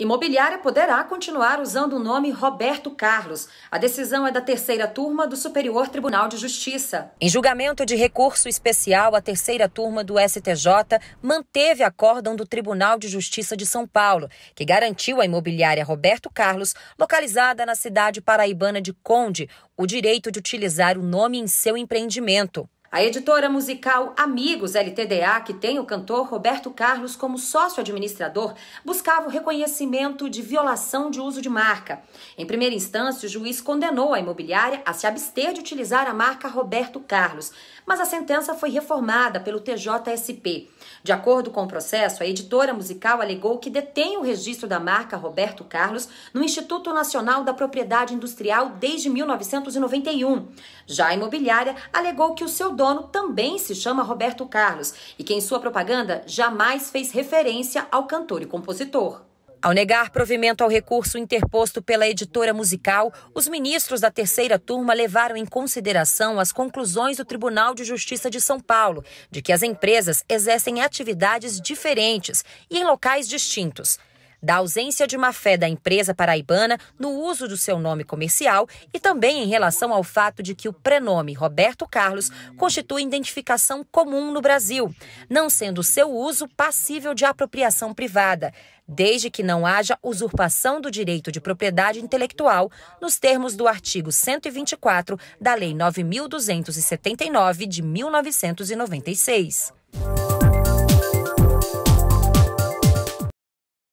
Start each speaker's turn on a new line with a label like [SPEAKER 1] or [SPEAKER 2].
[SPEAKER 1] Imobiliária poderá continuar usando o nome Roberto Carlos. A decisão é da terceira turma do Superior Tribunal de Justiça. Em julgamento de recurso especial, a terceira turma do STJ manteve acórdão do Tribunal de Justiça de São Paulo, que garantiu à imobiliária Roberto Carlos, localizada na cidade paraibana de Conde, o direito de utilizar o nome em seu empreendimento. A editora musical Amigos LTDA, que tem o cantor Roberto Carlos como sócio administrador, buscava o reconhecimento de violação de uso de marca. Em primeira instância, o juiz condenou a imobiliária a se abster de utilizar a marca Roberto Carlos, mas a sentença foi reformada pelo TJSP. De acordo com o processo, a editora musical alegou que detém o registro da marca Roberto Carlos no Instituto Nacional da Propriedade Industrial desde 1991. Já a imobiliária alegou que o seu dono também se chama Roberto Carlos e que em sua propaganda jamais fez referência ao cantor e compositor. Ao negar provimento ao recurso interposto pela editora musical, os ministros da terceira turma levaram em consideração as conclusões do Tribunal de Justiça de São Paulo, de que as empresas exercem atividades diferentes e em locais distintos da ausência de má-fé da empresa paraibana no uso do seu nome comercial e também em relação ao fato de que o prenome Roberto Carlos constitui identificação comum no Brasil, não sendo seu uso passível de apropriação privada, desde que não haja usurpação do direito de propriedade intelectual nos termos do artigo 124 da Lei 9279 de 1996.